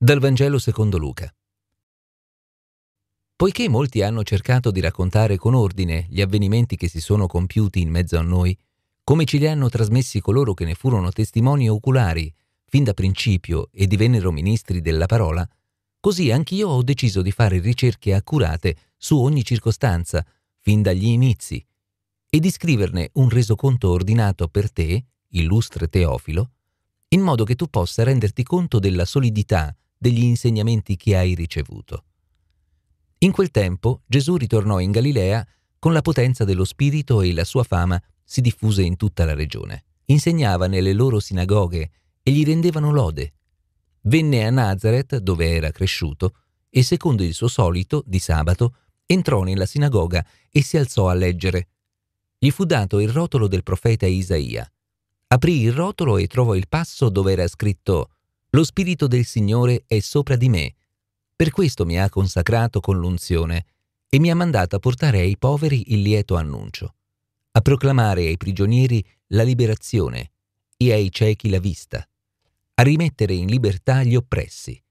Dal Vangelo secondo Luca. Poiché molti hanno cercato di raccontare con ordine gli avvenimenti che si sono compiuti in mezzo a noi, come ce li hanno trasmessi coloro che ne furono testimoni oculari fin da principio e divennero ministri della parola, così anch'io ho deciso di fare ricerche accurate su ogni circostanza, fin dagli inizi, e di scriverne un resoconto ordinato per te, illustre Teofilo, in modo che tu possa renderti conto della solidità degli insegnamenti che hai ricevuto. In quel tempo Gesù ritornò in Galilea con la potenza dello Spirito e la sua fama si diffuse in tutta la regione. Insegnava nelle loro sinagoghe e gli rendevano lode. Venne a Nazareth, dove era cresciuto, e secondo il suo solito, di sabato, entrò nella sinagoga e si alzò a leggere. Gli fu dato il rotolo del profeta Isaia. Aprì il rotolo e trovò il passo dove era scritto lo Spirito del Signore è sopra di me, per questo mi ha consacrato con l'unzione e mi ha mandato a portare ai poveri il lieto annuncio, a proclamare ai prigionieri la liberazione e ai ciechi la vista, a rimettere in libertà gli oppressi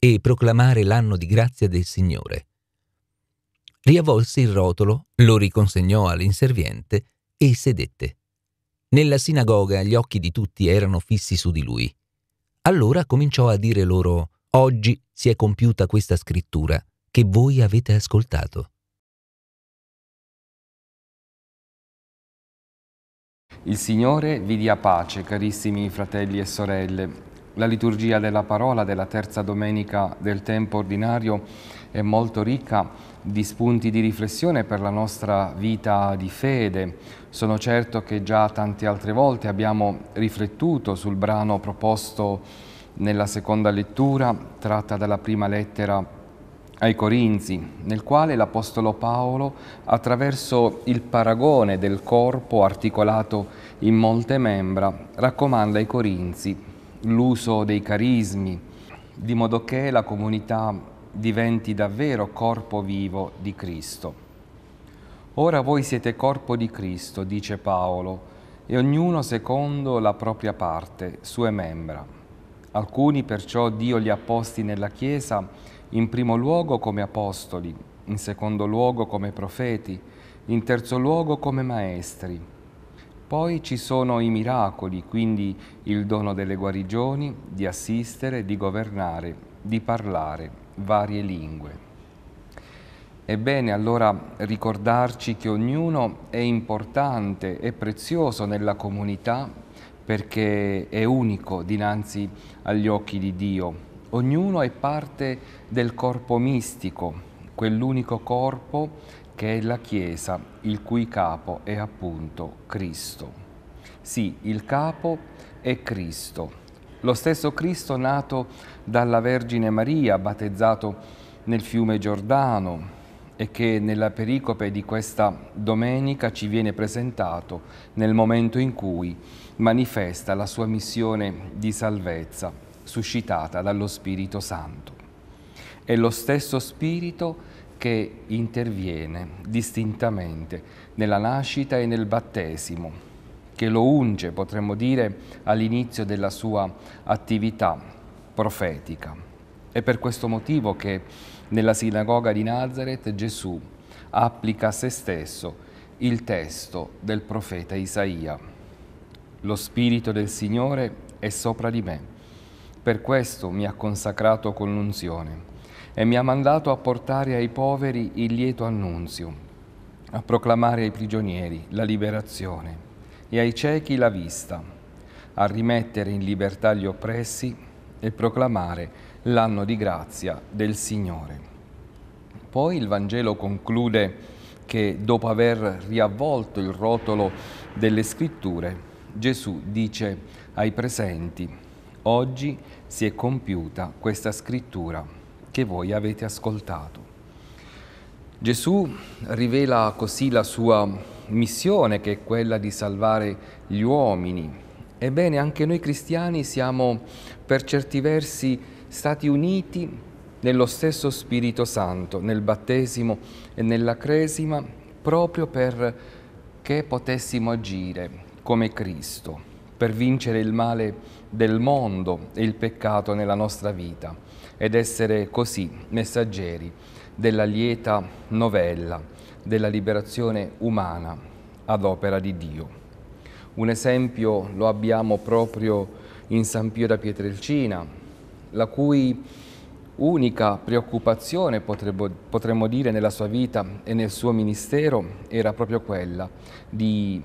e proclamare l'anno di grazia del Signore. Riavvolse il rotolo, lo riconsegnò all'inserviente e sedette. Nella sinagoga gli occhi di tutti erano fissi su di lui. Allora cominciò a dire loro, Oggi si è compiuta questa scrittura che voi avete ascoltato. Il Signore vi dia pace, carissimi fratelli e sorelle. La liturgia della parola della terza domenica del tempo ordinario è molto ricca di spunti di riflessione per la nostra vita di fede. Sono certo che già tante altre volte abbiamo riflettuto sul brano proposto nella seconda lettura tratta dalla prima lettera ai Corinzi, nel quale l'Apostolo Paolo, attraverso il paragone del corpo articolato in molte membra, raccomanda ai Corinzi l'uso dei carismi, di modo che la comunità diventi davvero corpo vivo di Cristo. Ora voi siete corpo di Cristo, dice Paolo, e ognuno secondo la propria parte, sue membra. Alcuni perciò Dio li ha posti nella Chiesa in primo luogo come apostoli, in secondo luogo come profeti, in terzo luogo come maestri. Poi ci sono i miracoli, quindi il dono delle guarigioni, di assistere, di governare, di parlare varie lingue. È bene allora ricordarci che ognuno è importante e prezioso nella comunità perché è unico dinanzi agli occhi di Dio. Ognuno è parte del corpo mistico, quell'unico corpo che è la Chiesa, il cui capo è appunto Cristo. Sì, il capo è Cristo, lo stesso Cristo nato dalla Vergine Maria, battezzato nel fiume Giordano e che nella pericope di questa domenica ci viene presentato nel momento in cui manifesta la sua missione di salvezza suscitata dallo Spirito Santo. È lo stesso Spirito che interviene distintamente nella nascita e nel battesimo che lo unge, potremmo dire, all'inizio della sua attività profetica. È per questo motivo che nella sinagoga di Nazareth Gesù applica a se stesso il testo del profeta Isaia. Lo Spirito del Signore è sopra di me, per questo mi ha consacrato con l'unzione e mi ha mandato a portare ai poveri il lieto annunzio, a proclamare ai prigionieri la liberazione e ai ciechi la vista, a rimettere in libertà gli oppressi e proclamare l'anno di grazia del Signore. Poi il Vangelo conclude che dopo aver riavvolto il rotolo delle scritture, Gesù dice ai presenti, oggi si è compiuta questa scrittura che voi avete ascoltato. Gesù rivela così la sua missione che è quella di salvare gli uomini. Ebbene, anche noi cristiani siamo per certi versi stati uniti nello stesso Spirito Santo, nel battesimo e nella cresima, proprio perché potessimo agire come Cristo, per vincere il male del mondo e il peccato nella nostra vita ed essere così messaggeri della lieta novella della liberazione umana ad opera di Dio. Un esempio lo abbiamo proprio in San Pio da Pietrelcina, la cui unica preoccupazione, potremmo, potremmo dire, nella sua vita e nel suo ministero era proprio quella di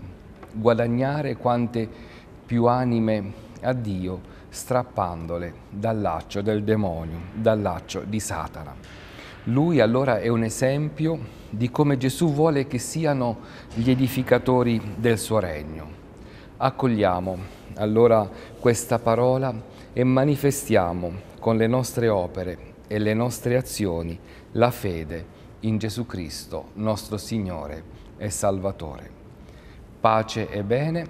guadagnare quante più anime a Dio strappandole dal laccio del demonio, dal laccio di Satana. Lui allora è un esempio di come Gesù vuole che siano gli edificatori del suo regno. Accogliamo allora questa parola e manifestiamo con le nostre opere e le nostre azioni la fede in Gesù Cristo, nostro Signore e Salvatore. Pace e bene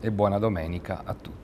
e buona domenica a tutti.